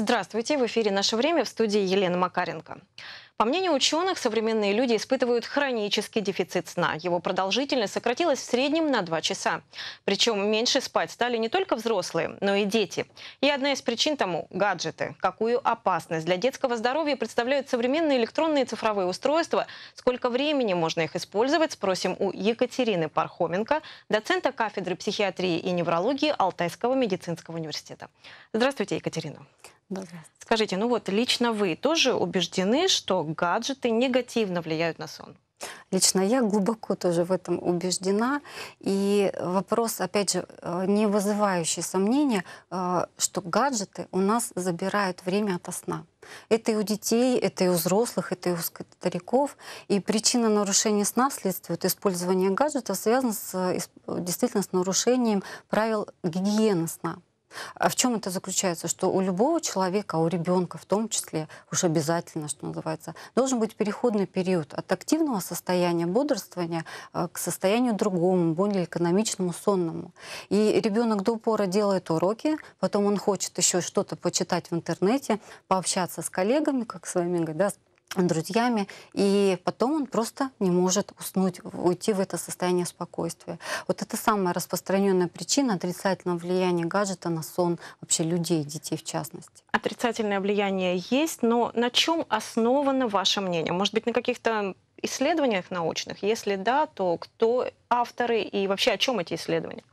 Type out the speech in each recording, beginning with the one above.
Здравствуйте, в эфире «Наше время» в студии Елена Макаренко. По мнению ученых, современные люди испытывают хронический дефицит сна. Его продолжительность сократилась в среднем на 2 часа. Причем меньше спать стали не только взрослые, но и дети. И одна из причин тому – гаджеты. Какую опасность для детского здоровья представляют современные электронные цифровые устройства? Сколько времени можно их использовать? Спросим у Екатерины Пархоменко, доцента кафедры психиатрии и неврологии Алтайского медицинского университета. Здравствуйте, Екатерина возраст. Скажите, ну вот лично вы тоже убеждены, что гаджеты негативно влияют на сон? Лично я глубоко тоже в этом убеждена. И вопрос, опять же, э, не вызывающий сомнения, э, что гаджеты у нас забирают время от сна. Это и у детей, это и у взрослых, это и у стариков. И причина нарушения сна вследствие вот, использования гаджетов связана с, э, действительно с нарушением правил гигиены сна. А в чем это заключается? Что у любого человека, а у ребенка в том числе, уж обязательно, что называется, должен быть переходный период от активного состояния бодрствования э, к состоянию другому, более экономичному, сонному. И ребенок до упора делает уроки, потом он хочет еще что-то почитать в интернете, пообщаться с коллегами, как с вами говорят, да, друзьями, и потом он просто не может уснуть, уйти в это состояние спокойствия. Вот это самая распространенная причина отрицательного влияния гаджета на сон вообще людей, детей в частности. Отрицательное влияние есть, но на чем основано ваше мнение? Может быть, на каких-то исследованиях научных? Если да, то кто авторы и вообще о чем эти исследования?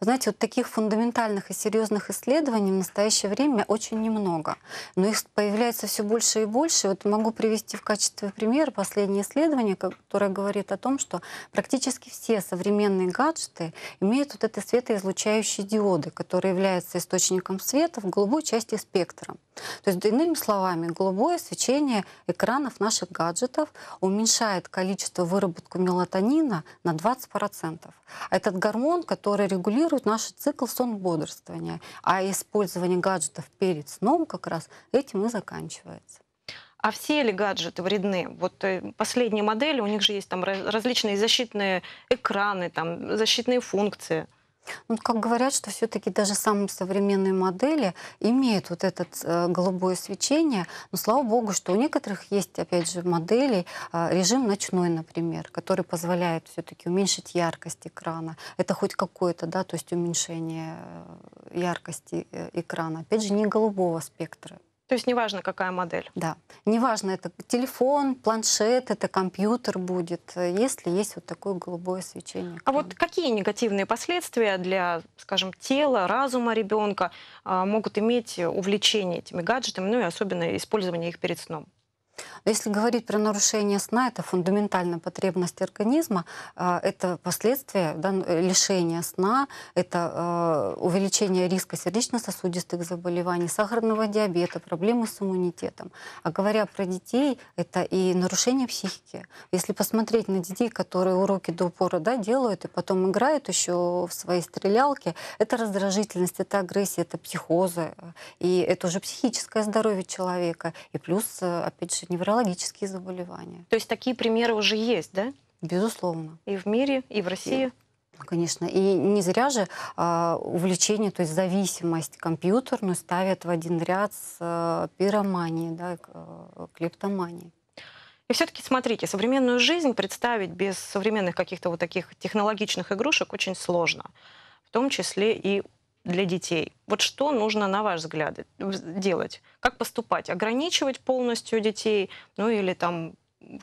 знаете, вот таких фундаментальных и серьезных исследований в настоящее время очень немного, но их появляется все больше и больше. Вот могу привести в качестве примера последнее исследование, которое говорит о том, что практически все современные гаджеты имеют вот эти светоизлучающие диоды, которые являются источником света в голубой части спектра. То есть, иными словами, голубое свечение экранов наших гаджетов уменьшает количество выработку мелатонина на 20%. А этот гормон, который регулирует наш цикл сон-бодрствования. А использование гаджетов перед сном как раз этим и заканчивается. А все ли гаджеты вредны? Вот э, последние модели, у них же есть там различные защитные экраны, там защитные функции. Ну, как говорят, что все-таки даже самые современные модели имеют вот это э, голубое свечение, но слава богу, что у некоторых есть, опять же, моделей а, режим ночной, например, который позволяет все-таки уменьшить яркость экрана. Это хоть какое-то, да, то есть уменьшение э, яркости э, экрана. Опять же, не голубого спектра, то есть неважно, какая модель. Да, неважно, это телефон, планшет, это компьютер будет, если есть вот такое голубое свечение. А вот какие негативные последствия для, скажем, тела, разума ребенка а, могут иметь увлечение этими гаджетами, ну и особенно использование их перед сном? Если говорить про нарушение сна, это фундаментальная потребность организма, а, это последствия да, ну, э, лишения сна, это а, увеличение риска сердечно-сосудистых заболеваний, сахарного диабета, проблемы с иммунитетом. А говоря про детей, это и нарушение психики. Если посмотреть на детей, которые уроки до упора да, делают и потом играют еще в своей стрелялке, это раздражительность, это агрессия, это психозы, и это уже психическое здоровье человека. И плюс, э, опять же, неврологические заболевания. То есть такие примеры уже есть, да? Безусловно. И в мире, и в России. Конечно, и не зря же э, увлечение, то есть зависимость компьютерную ставят в один ряд с э, пироманией, да, э, клептоманией. И все-таки смотрите, современную жизнь представить без современных каких-то вот таких технологичных игрушек очень сложно, в том числе и для детей. Вот что нужно, на ваш взгляд, делать? Как поступать? Ограничивать полностью детей? Ну или там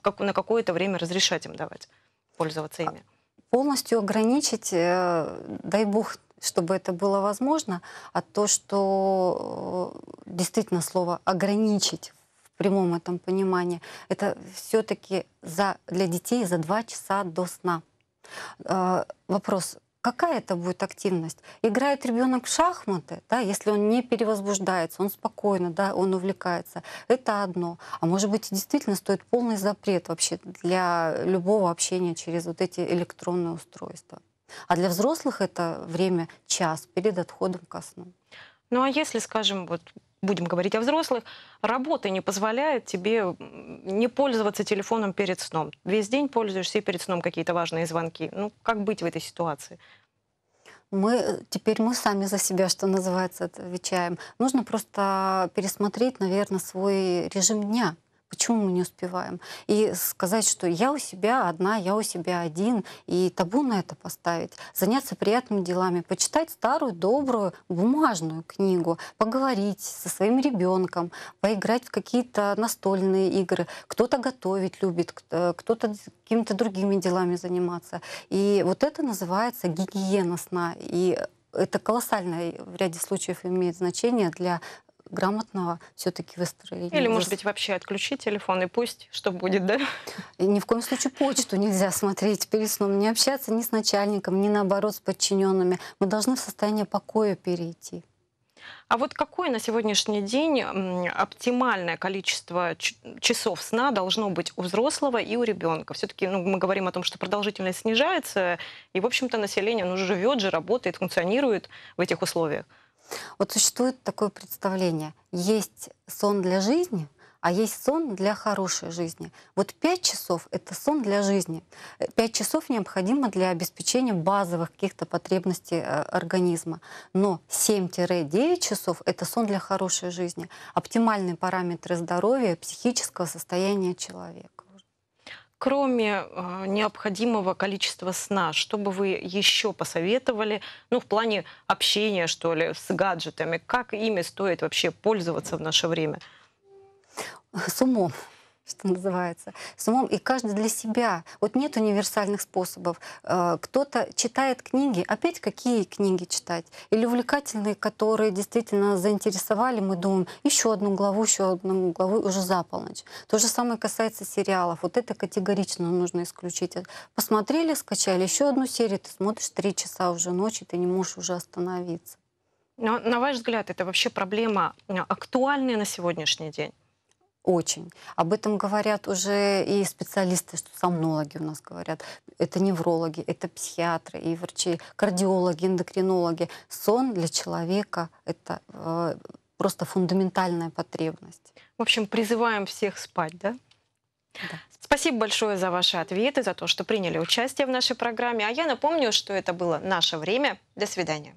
как, на какое-то время разрешать им давать пользоваться а ими? Полностью ограничить, э, дай бог, чтобы это было возможно, а то, что э, действительно слово ограничить в прямом этом понимании, это все-таки за, для детей за два часа до сна. Э, вопрос, какая это будет активность? Играет ребенок в шахматы, да, если он не перевозбуждается, он спокойно, да, он увлекается. Это одно. А может быть, действительно стоит полный запрет вообще для любого общения через вот эти электронные устройства. А для взрослых это время час перед отходом ко сну. Ну а если, скажем, вот будем говорить о взрослых, работа не позволяет тебе не пользоваться телефоном перед сном. Весь день пользуешься и перед сном какие-то важные звонки. Ну, как быть в этой ситуации? мы э, теперь мы сами за себя, что называется, отвечаем. Нужно просто пересмотреть, наверное, свой режим дня. Почему мы не успеваем? И сказать, что я у себя одна, я у себя один, и табу на это поставить. Заняться приятными делами, почитать старую, добрую, бумажную книгу, поговорить со своим ребенком, поиграть в какие-то настольные игры. Кто-то готовить любит, э, кто-то какими-то другими делами заниматься. И вот это называется гигиена сна. И это колоссальное в ряде случаев имеет значение для грамотного все-таки выстроения. Или, может быть, вообще отключить телефон и пусть, что будет, да? И ни в коем случае почту нельзя смотреть перед сном, не общаться ни с начальником, ни наоборот с подчиненными. Мы должны в состояние покоя перейти. А вот какое на сегодняшний день оптимальное количество часов сна должно быть у взрослого и у ребенка? Все-таки ну, мы говорим о том, что продолжительность снижается, и, в общем-то, население ну, живет же, работает, функционирует в этих условиях. Вот существует такое представление. Есть сон для жизни, а есть сон для хорошей жизни. Вот 5 часов — это сон для жизни. 5 часов необходимо для обеспечения базовых каких-то потребностей э, организма. Но 7-9 часов — это сон для хорошей жизни. Оптимальные параметры здоровья, психического состояния человека кроме э, необходимого количества сна, что бы вы еще посоветовали, ну, в плане общения, что ли, с гаджетами? Как ими стоит вообще пользоваться в наше время? С умом что называется, с умом, и каждый для себя. Вот нет универсальных способов. Э, кто-то читает книги, опять какие книги читать? Или увлекательные, которые действительно заинтересовали, мы думаем, еще одну главу, еще одну главу, уже за полночь. То же самое касается сериалов. Вот это категорично нужно исключить. Посмотрели, скачали еще одну серию, ты смотришь три часа уже ночи, ты не можешь уже остановиться. Но, на ваш взгляд, это вообще проблема э, актуальная на сегодняшний день? Очень. Об этом говорят уже и специалисты, что сомнологи у нас говорят. Это неврологи, это психиатры и врачи, кардиологи, эндокринологи. Сон для человека — это э, просто фундаментальная потребность. В общем, призываем всех спать, да? Да. Спасибо большое за ваши ответы, за то, что приняли участие в нашей программе. А я напомню, что это было «Наше время». До свидания.